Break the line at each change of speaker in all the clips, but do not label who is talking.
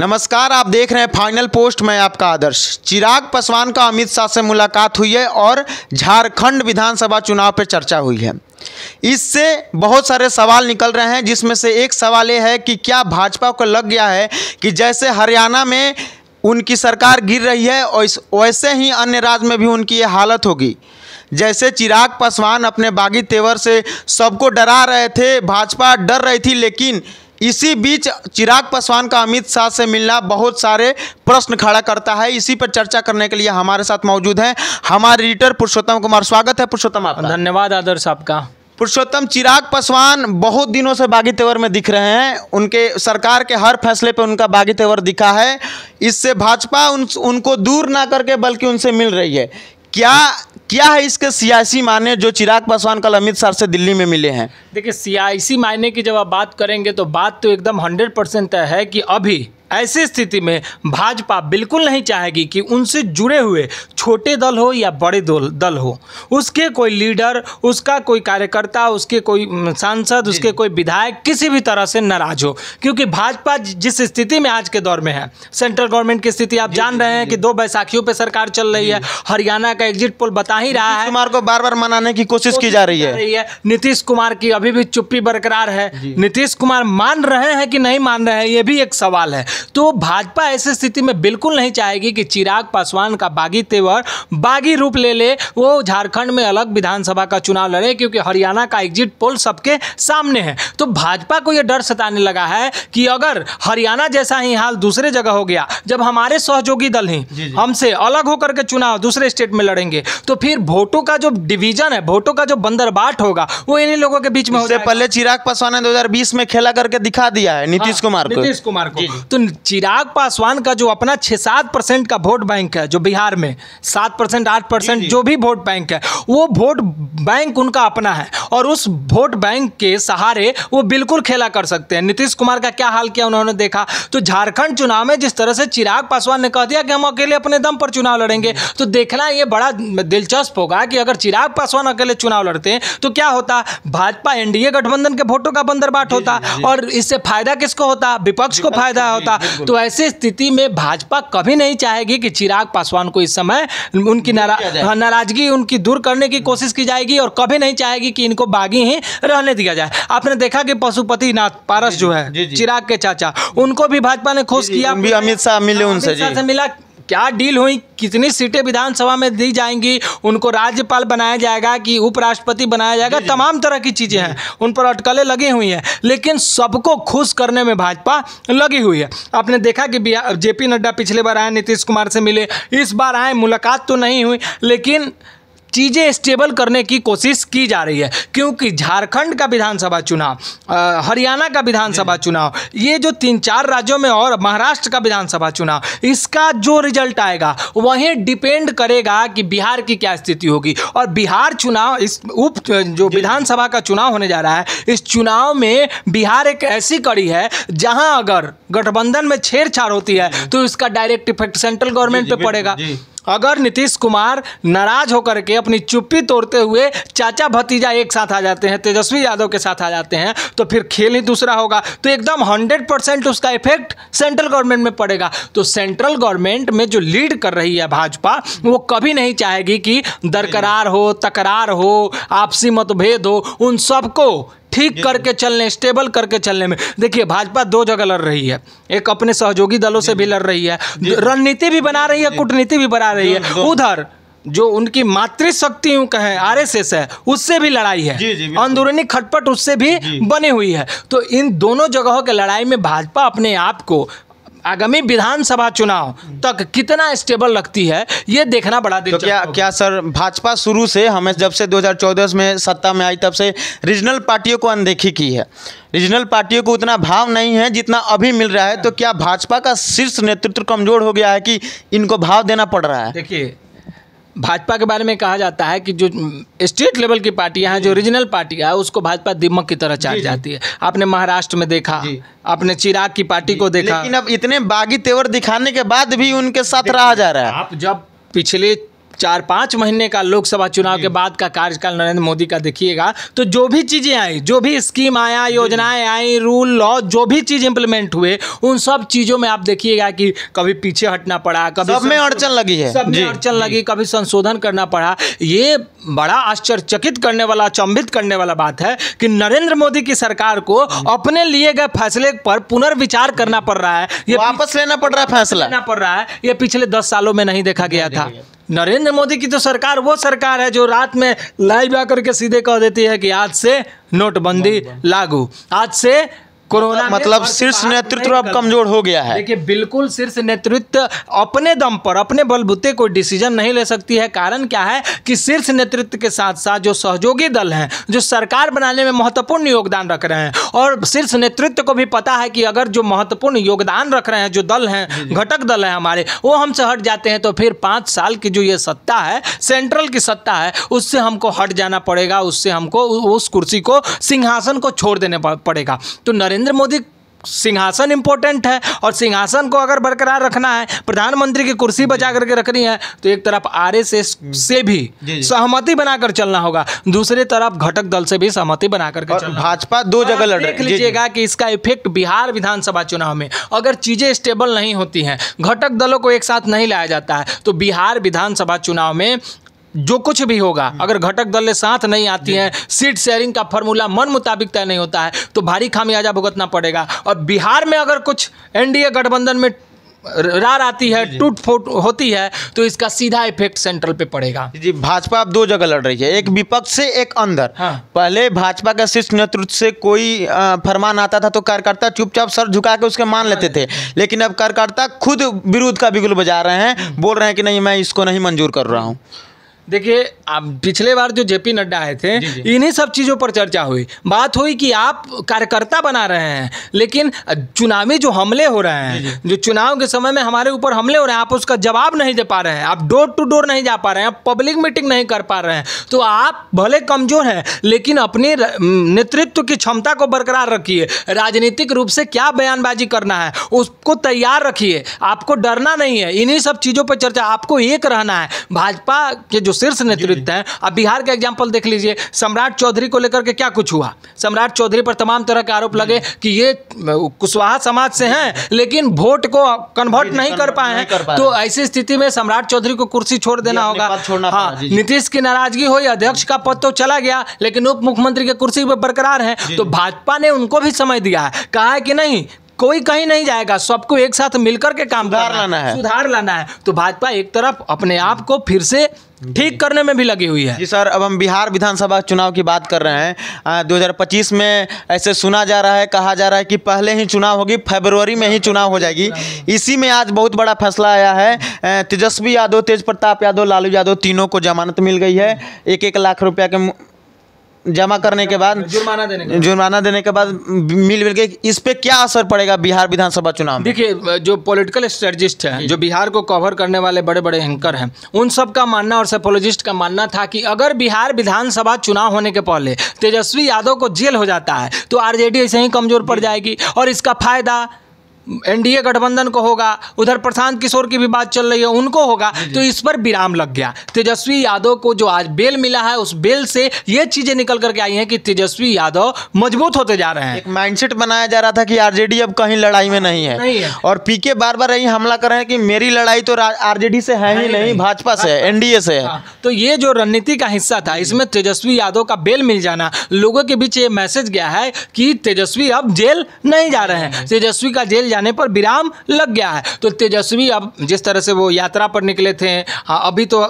नमस्कार आप देख रहे हैं फाइनल पोस्ट में आपका आदर्श चिराग पासवान का अमित शाह से मुलाकात हुई है और झारखंड विधानसभा चुनाव पर चर्चा हुई है इससे बहुत सारे सवाल निकल रहे हैं जिसमें से एक सवाल ये है कि क्या भाजपा को लग गया है कि जैसे हरियाणा में उनकी सरकार गिर रही है और वैसे ही अन्य राज्य में भी उनकी ये हालत होगी जैसे चिराग पासवान अपने बागी तेवर से सबको डरा रहे थे भाजपा डर रही थी लेकिन इसी बीच चिराग पासवान का अमित शाह से मिलना बहुत सारे प्रश्न खड़ा करता है इसी पर चर्चा करने के लिए हमारे साथ मौजूद हैं हमारे एडिटर पुरुषोत्तम कुमार स्वागत है पुरुषोत्तम आपका धन्यवाद आदर्श आपका पुरुषोत्तम चिराग पासवान बहुत दिनों से बागी तेवर में दिख रहे हैं उनके सरकार के हर फैसले पर उनका बागी तेवर दिखा है इससे भाजपा उन उनको दूर ना करके बल्कि उनसे मिल रही है क्या क्या है इसके सियासी मायने जो चिराग पासवान कल अमित शाह से दिल्ली में मिले हैं
देखिए सियासी मायने की जब आप बात करेंगे तो बात तो एकदम हंड्रेड परसेंट है कि अभी ऐसी स्थिति में भाजपा बिल्कुल नहीं चाहेगी कि उनसे जुड़े हुए छोटे दल हो या बड़े दल हो उसके कोई लीडर उसका कोई कार्यकर्ता उसके कोई सांसद उसके कोई विधायक किसी भी तरह से नाराज हो क्योंकि भाजपा जिस स्थिति में आज के दौर में है सेंट्रल गवर्नमेंट की स्थिति आप जान रहे हैं कि दो बैसाखियों पर सरकार चल रही है हरियाणा का एग्जिट पोल बता ही रहा है कुमार को बार बार मनाने की कोशिश की जा रही है नीतीश कुमार की अभी भी चुप्पी बरकरार है नीतीश कुमार मान रहे हैं कि नहीं मान रहे हैं ये भी एक सवाल है तो भाजपा ऐसी स्थिति में बिल्कुल नहीं चाहेगी कि चिराग पासवान का बागी तेवर पर बागी रूप ले ले वो झारखंड में अलग विधानसभा का चुनाव लड़े क्योंकि हरियाणा का एग्जिट पोल सबके सामने है तो भाजपा को यह डर सताने लगा है कि अगर हरियाणा जैसा ही हाल दूसरे जगह हो गया जब हमारे सहयोगी दल ही हमसे अलग होकर के चुनाव दूसरे स्टेट में लड़ेंगे तो फिर वोटों का जो डिवीजन है वोटों का जो बंदरबाट होगा वो इन्हीं लोगों के बीच में हो पहले चिराग पासवान ने 2020 में खेला करके दिखा दिया है नीतीश हाँ, कुमार को नीतीश कुमार को तो चिराग पासवान का जो अपना छह सात परसेंट का वोट बैंक है जो बिहार में सात परसेंट आठ परसेंट जो भी वोट बैंक है वो वोट बैंक उनका अपना है और उस वोट बैंक के सहारे वो बिल्कुल खेला कर सकते हैं नीतीश कुमार का क्या हाल किया उन्होंने देखा तो झारखंड चुनाव में जिस तरह से चिराग पासवान ने कह दिया कि हम अकेले अपने दम पर चुनाव लड़ेंगे तो देखना ये बड़ा दिलचस्प होगा कि अगर चिराग पासवान अकेले चुनाव लड़ते हैं तो क्या होता भाजपा एनडीए गठबंधन के वोटों का बंदरबाट होता और इससे फायदा किसको होता विपक्ष को फायदा होता तो ऐसी स्थिति में भाजपा कभी नहीं चाहेगी कि चिराग पासवान को इस समय उनकी नारा, हाँ, नाराजगी उनकी दूर करने की कोशिश की जाएगी और कभी नहीं चाहेगी कि इनको बागी ही रहने दिया जाए आपने देखा कि पशुपति नाथ पारस जो है चिराग के चाचा उनको भी भाजपा ने खुश किया अमित शाह मिले हाँ, उनसे मिला क्या डील हुई कितनी सीटें विधानसभा में दी जाएंगी उनको राज्यपाल बनाया जाएगा कि उपराष्ट्रपति बनाया जाएगा तमाम तरह की चीज़ें हैं उन पर अटकलें लगी हुई हैं लेकिन सबको खुश करने में भाजपा लगी हुई है आपने देखा कि जेपी नड्डा पिछले बार आए नीतीश कुमार से मिले इस बार आए मुलाकात तो नहीं हुई लेकिन चीज़ें स्टेबल करने की कोशिश की जा रही है क्योंकि झारखंड का विधानसभा चुनाव हरियाणा का विधानसभा चुनाव ये जो तीन चार राज्यों में और महाराष्ट्र का विधानसभा चुनाव इसका जो रिजल्ट आएगा वहीं डिपेंड करेगा कि बिहार की क्या स्थिति होगी और बिहार चुनाव इस उप जो विधानसभा का चुनाव होने जा रहा है इस चुनाव में बिहार एक ऐसी कड़ी है जहाँ अगर गठबंधन में छेड़छाड़ होती है तो इसका डायरेक्ट इफेक्ट सेंट्रल गवर्नमेंट पर पड़ेगा जी। अगर नीतीश कुमार नाराज होकर के अपनी चुप्पी तोड़ते हुए चाचा भतीजा एक साथ आ जाते हैं तेजस्वी यादव के साथ आ जाते हैं तो फिर खेल ही दूसरा होगा तो एकदम हंड्रेड परसेंट उसका इफेक्ट सेंट्रल गवर्नमेंट में पड़ेगा तो सेंट्रल गवर्नमेंट में जो लीड कर रही है भाजपा वो कभी नहीं चाहेगी कि दरकरार हो तकरार हो आपसी मतभेद हो उन सबको ठीक करके तो- चलने स्टेबल करके चलने में देखिए भाजपा दो जगह लड़ रही है एक अपने सहयोगी दलों से भी लड़ रही है रणनीति भी बना रही है कूटनीति भी बना रही है उधर जो उनकी मातृशक्ति कहें आर एस एस है उससे भी लड़ाई है अंदरूनी खटपट उससे भी बनी हुई है तो इन दोनों जगहों के लड़ाई में भाजपा अपने आप को आगामी विधानसभा चुनाव तक कितना स्टेबल रखती है ये देखना बड़ा दिलचस्प तो क्या क्या
सर भाजपा शुरू से हमें जब से 2014 में सत्ता में आई तब से रीजनल पार्टियों को अनदेखी की है रीजनल पार्टियों को उतना भाव नहीं है जितना अभी मिल रहा है तो क्या भाजपा का शीर्ष नेतृत्व कमजोर हो गया है कि इनको भाव
देना पड़ रहा है देखिए भाजपा के बारे में कहा जाता है कि जो स्टेट लेवल की पार्टियां हैं जो रीजनल पार्टियां हैं उसको भाजपा दिमक की तरह चाट जाती है आपने महाराष्ट्र में देखा आपने चिराग की पार्टी को देखा लेकिन अब इतने बागी तेवर दिखाने के बाद भी उनके साथ रहा जा रहा है आप जब पिछले चार पाँच महीने का लोकसभा चुनाव के बाद का कार्यकाल नरेंद्र मोदी का देखिएगा तो जो भी चीज़ें आई जो भी स्कीम आया योजनाएं आई रूल लॉ जो भी चीज़ इम्प्लीमेंट हुए उन सब चीज़ों में आप देखिएगा कि कभी पीछे हटना पड़ा कभी सब में अड़चन लगी है सब में अड़चन लगी कभी संशोधन करना पड़ा ये बड़ा आश्चर्यचकित करने वाला अचंभित करने वाला बात है कि नरेंद्र मोदी की सरकार को अपने लिए गए फैसले पर पुनर्विचार करना पड़ रहा है ये वापस लेना पड़ रहा है फैसला लेना पड़ रहा है ये पिछले दस सालों में नहीं देखा गया था नरेंद्र मोदी की तो सरकार वो सरकार है जो रात में लाइव आकर के सीधे कह देती है कि आज से नोटबंदी लागू आज से कोरोना मतलब शीर्ष नेतृत्व अब कमजोर हो गया है देखिए बिल्कुल शीर्ष नेतृत्व अपने दम पर अपने बलबूते कोई डिसीजन नहीं ले सकती है कारण क्या है कि शीर्ष नेतृत्व के साथ साथ जो सहयोगी दल हैं जो सरकार बनाने में महत्वपूर्ण योगदान रख रहे हैं और शीर्ष नेतृत्व को भी पता है कि अगर जो महत्वपूर्ण योगदान रख रहे हैं जो दल हैं घटक दल हैं हमारे वो हमसे हट जाते हैं तो फिर पाँच साल की जो ये सत्ता है सेंट्रल की सत्ता है उससे हमको हट जाना पड़ेगा उससे हमको उस कुर्सी को सिंहासन को छोड़ देने पड़ेगा तो नरेंद्र नरेंद्र मोदी सिंहासन इम्पोर्टेंट है और सिंहासन को अगर बरकरार रखना है प्रधानमंत्री की कुर्सी बचा करके रखनी है तो एक तरफ आरएसएस से भी सहमति बनाकर चलना होगा दूसरी तरफ घटक दल से भी सहमति बनाकर भाजपा दो जगह लड़ देख लीजिएगा कि इसका इफेक्ट बिहार विधानसभा चुनाव में अगर चीजें स्टेबल नहीं होती हैं घटक दलों को एक साथ नहीं लाया जाता है तो बिहार विधानसभा चुनाव में जो कुछ भी होगा अगर घटक दल साथ नहीं आती हैं सीट शेयरिंग का फॉर्मूला मन मुताबिक तय नहीं होता है तो भारी खामियाजा भुगतना पड़ेगा और बिहार में अगर कुछ एनडीए गठबंधन में रार आती है टूट फूट होती है तो इसका सीधा इफेक्ट सेंट्रल पे पड़ेगा जी
भाजपा अब दो जगह लड़ रही है एक विपक्ष से एक अंदर हाँ। पहले भाजपा के शीर्ष नेतृत्व से कोई फरमान आता था तो कार्यकर्ता चुपचाप सर झुका के उसके मान लेते थे हाँ। लेकिन अब कार्यकर्ता खुद विरोध का बिगुल बजा रहे हैं बोल रहे हैं कि नहीं मैं इसको नहीं मंजूर कर रहा हूँ
देखिए आप पिछले बार जो जेपी नड्डा आए थे इन्हीं सब चीज़ों पर चर्चा हुई बात हुई कि आप कार्यकर्ता बना रहे हैं लेकिन चुनावी जो हमले हो रहे हैं जो चुनाव के समय में हमारे ऊपर हमले हो रहे हैं आप उसका जवाब नहीं दे पा रहे हैं आप डोर टू डोर नहीं जा पा रहे हैं आप पब्लिक मीटिंग नहीं कर पा रहे हैं तो आप भले कमज़ोर हैं लेकिन अपने नेतृत्व की क्षमता को बरकरार रखिए राजनीतिक रूप से क्या बयानबाजी करना है उसको तैयार रखिए आपको डरना नहीं है इन्हीं सब चीज़ों पर चर्चा आपको एक रहना है भाजपा के जो शीर्ष नेतृत्व हैं अब बिहार का एग्जाम्पल देख लीजिए सम्राट चौधरी को लेकर के क्या कुछ हुआ सम्राट चौधरी पर तमाम तरह के आरोप लगे कि ये कुशवाहा समाज से हैं लेकिन वोट को कन्वर्ट नहीं कर पाए हैं तो ऐसी स्थिति में सम्राट चौधरी को कुर्सी छोड़ देना होगा हाँ नीतीश की नाराजगी हुई अध्यक्ष का पद तो चला गया लेकिन उप मुख्यमंत्री की कुर्सी पर बरकरार है तो भाजपा ने उनको भी समय दिया है कहा है कि नहीं कोई कहीं नहीं जाएगा सबको एक साथ मिलकर के काम सुधार लाना है सुधार लाना है तो भाजपा एक तरफ अपने आप को फिर से ठीक
करने में भी लगी हुई है जी सर अब हम बिहार विधानसभा चुनाव की बात कर रहे हैं 2025 में ऐसे सुना जा रहा है कहा जा रहा है कि पहले ही चुनाव होगी फरवरी में ही चुनाव हो जाएगी इसी में आज बहुत बड़ा फैसला आया है तेजस्वी यादव तेज प्रताप यादव लालू यादव तीनों को जमानत मिल गई है एक एक लाख रुपया के जमा करने के बाद जुर्माना
देने के जुर्माना देने के बाद मिल मिल के इस पे क्या असर पड़ेगा बिहार विधानसभा चुनाव में देखिए जो पॉलिटिकल स्ट्रेटजिस्ट हैं जो बिहार को कवर करने वाले बड़े बड़े एंकर हैं उन सब का मानना और सेफोलॉजिस्ट का मानना था कि अगर बिहार विधानसभा चुनाव होने के पहले तेजस्वी यादव को जेल हो जाता है तो आर ऐसे ही कमजोर पड़ जाएगी और इसका फायदा एनडीए गठबंधन को होगा उधर प्रशांत किशोर की भी बात चल रही है उनको होगा तो इस पर विराम लग गया तेजस्वी यादव को जो आज बेल मिला है उस बेल से ये चीजें निकल करके आई हैं कि तेजस्वी यादव मजबूत
होते जा रहे हैं एक माइंडसेट बनाया जा रहा था कि आरजेडी अब कहीं लड़ाई में नहीं
है, नहीं है। और पीके बार बार
यही हमला कर रहे हैं कि मेरी लड़ाई तो आरजेडी से है ही नहीं भाजपा से है हाँ। एनडीए
से है हाँ। तो ये जो रणनीति का हिस्सा था इसमें तेजस्वी यादव का बेल मिल जाना लोगों के बीच ये मैसेज गया है कि तेजस्वी अब जेल नहीं जा रहे हैं तेजस्वी का जेल जाने पर विराम लग गया है तो तेजस्वी अब जिस तरह से वो यात्रा पर निकले थे हाँ, अभी तो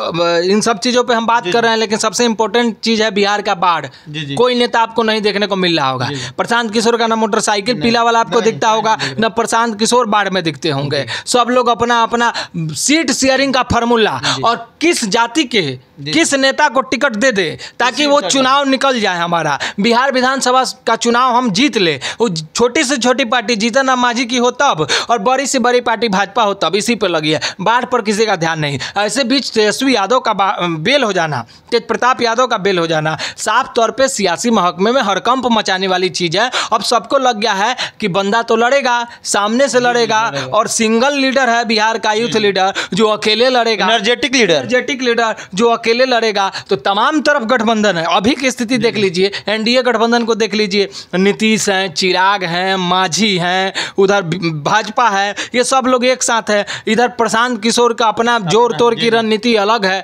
इन सब चीज़ों पर हम बात कर रहे हैं लेकिन सबसे इंपॉर्टेंट चीज़ है बिहार का बाढ़ कोई नेता आपको नहीं देखने को मिल रहा होगा प्रशांत किशोर का ना मोटरसाइकिल पीला वाला आपको दिखता होगा न प्रशांत किशोर बाढ़ में दिखते होंगे सब लोग अपना अपना सीट शेयरिंग का फॉर्मूला और किस जाति के किस नेता को टिकट दे दे ताकि वो चुनाव निकल जाए हमारा बिहार विधानसभा का चुनाव हम जीत ले वो छोटी से छोटी पार्टी जीतन मांझी की हो तब और बड़ी से बड़ी पार्टी भाजपा हो तब इसी पर लगी है बाढ़ पर किसी का ध्यान नहीं ऐसे बीच तेजस्वी यादव का बेल हो जाना तेज प्रताप यादव का बेल हो जाना साफ तौर पर सियासी महकमे में हरकंप मचाने वाली चीज़ है अब सबको लग गया है कि बंदा तो लड़ेगा सामने से लड़ेगा और सिंगल लीडर है बिहार का यूथ लीडर जो अकेले लड़ेगा एनर्जेटिक लीडर एनर्जेटिक लीडर जो अकेले लड़ेगा तो तमाम तरफ गठबंधन है अभी की स्थिति देख लीजिए एनडीए गठबंधन को देख लीजिए नीतीश हैं चिराग हैं माझी हैं उधर भाजपा है ये सब लोग एक साथ है इधर प्रशांत किशोर का अपना जोर तोड़ की रणनीति अलग है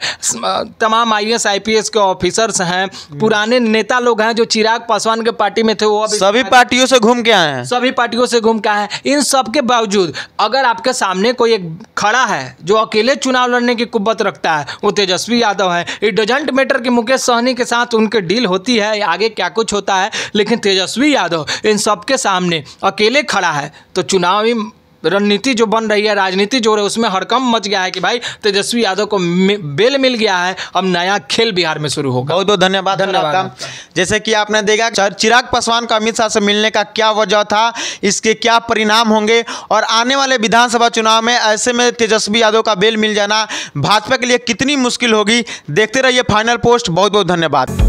तमाम आई एस आई के ऑफिसर्स हैं पुराने नेता लोग हैं जो चिराग पासवान के पार्टी में थे वो अभी सभी पार्टियों से घूम के आए हैं सभी पार्टियों से घूम के आए हैं इन सब के बावजूद अगर आपके सामने कोई एक खड़ा है जो अकेले चुनाव लड़ने की कुब्बत रखता है वो तेजस्वी यादव है इट डजेंट मैटर कि मुकेश सहनी के साथ उनके डील होती है आगे क्या कुछ होता है लेकिन तेजस्वी यादव इन सबके सामने अकेले खड़ा है तो चुनाव चुनावी रणनीति जो बन रही है राजनीति जो है उसमें हड़कम मच गया है कि भाई तेजस्वी यादव को बेल मिल गया है अब नया खेल बिहार में शुरू होगा बहुत बहुत धन्यवाद धन्यवाद जैसे कि आपने देखा चिराग पासवान का अमित
शाह से मिलने का क्या वजह था इसके क्या परिणाम होंगे और आने वाले विधानसभा चुनाव में ऐसे में तेजस्वी यादव का बेल मिल जाना भाजपा के लिए कितनी मुश्किल होगी देखते रहिए फाइनल पोस्ट बहुत बहुत धन्यवाद